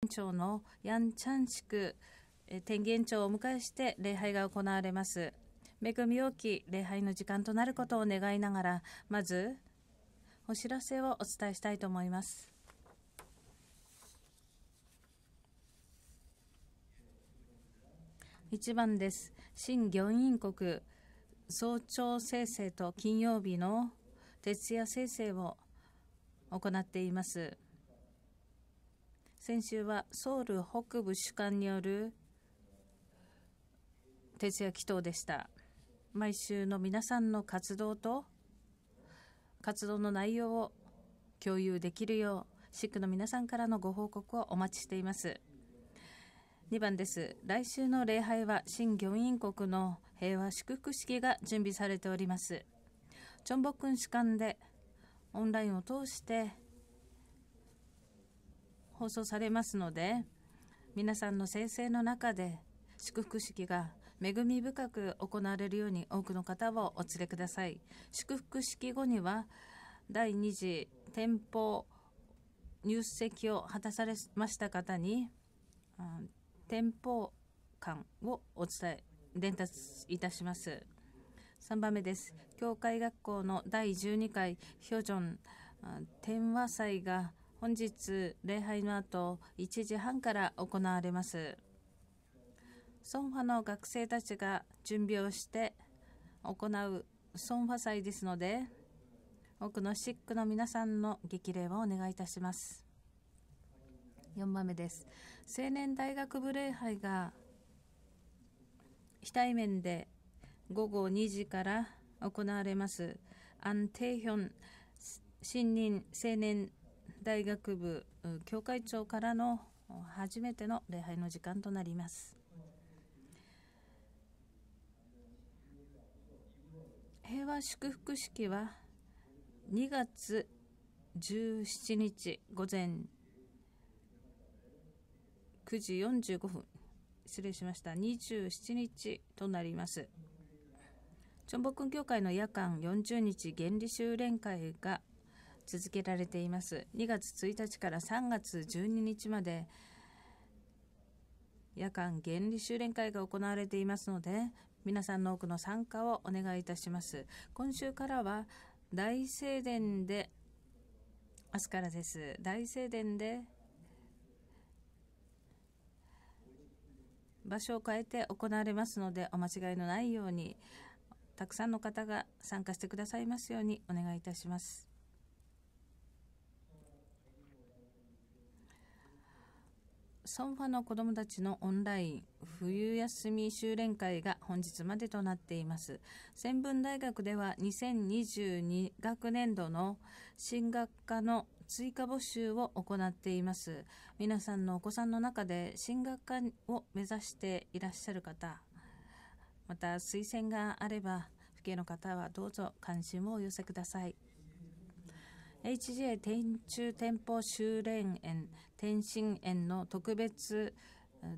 県庁のヤンチャン地区天元町をお迎えして礼拝が行われます恵み多き礼拝の時間となることを願いながらまずお知らせをお伝えしたいと思います一番です新行員国早朝生成と金曜日の徹夜生成を行っています先週はソウル北部主管による徹夜祈祷でした。毎週の皆さんの活動と活動の内容を共有できるよう、シックの皆さんからのご報告をお待ちしています。2番です。来週の礼拝は、新漁員国の平和祝福式が準備されております。チョンボクン主管で、オンラインを通して、放送されますので皆さんの先生の中で祝福式が恵み深く行われるように多くの方をお連れください祝福式後には第2次店舗入籍を果たされました方に、うん、店舗間をお伝え伝達いたします3番目です教会学校の第12回ヒョジョン天和祭が本日礼拝の後1時半から行われますソンファの学生たちが準備をして行うソンファ祭ですので多くのシックの皆さんの激励をお願いいたします4番目です青年大学部礼拝が非対面で午後2時から行われます安定ヒョン新任青年大学部教会長からの初めての礼拝の時間となります。平和祝福式は2月17日午前9時45分失礼しました27日となりますチョンボクン教会の夜間40日原理修練会が続けられています。2月1日から3月12日まで、夜間原理修練会が行われていますので、皆さんの多くの参加をお願いいたします。今週からは、大聖殿で、明日からです。大聖殿で、場所を変えて行われますので、お間違いのないように、たくさんの方が参加してくださいますようにお願いいたします。ソンファの子供たちのオンライン冬休み修練会が本日までとなっています。専文大学では2022学年度の進学科の追加募集を行っています。皆さんのお子さんの中で進学科を目指していらっしゃる方、また推薦があれば、府警の方はどうぞ関心をお寄せください。HJ 天中店舗修練園天津園の特別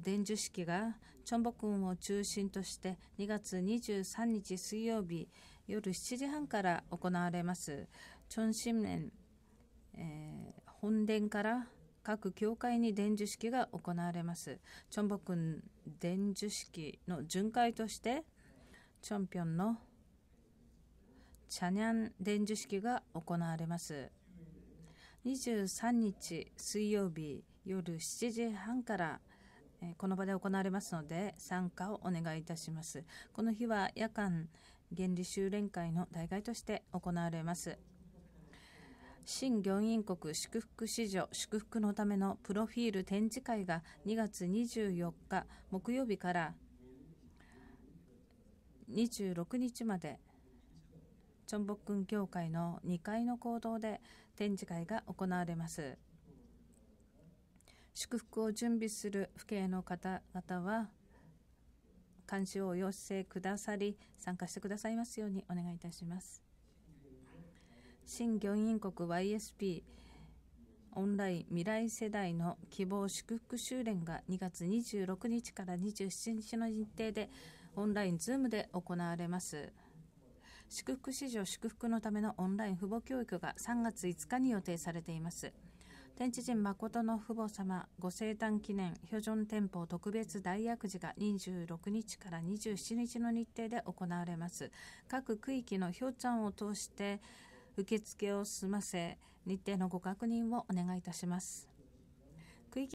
伝授式がチョンボ君を中心として2月23日水曜日夜7時半から行われます。チョン新年、えー、本殿から各教会に伝授式が行われます。チョンボ君伝授式の巡回としてチョンピョンのチャニャン伝授式が行われます。23日水曜日夜7時半からこの場で行われますので参加をお願いいたします。この日は夜間原理修練会の代替として行われます。新行員国祝福子女祝福のためのプロフィール展示会が2月24日木曜日から26日までチョンボックン協会の2階の講堂で展示会が行われます。祝福を準備する父兄の方々は、監視をお寄せくださり、参加してくださいますようにお願いいたします。新行員国 YSP オンライン未来世代の希望祝福修練が2月26日から27日の日程でオンラインズームで行われます。祝福史上祝福のためのオンライン父母教育が3月5日に予定されています。天地人誠の父母様ご生誕記念標準店舗特別大悪事が26日から27日の日程で行われます。各区域のひょちゃんを通して受付を済ませ、日程のご確認をお願いいたします。区域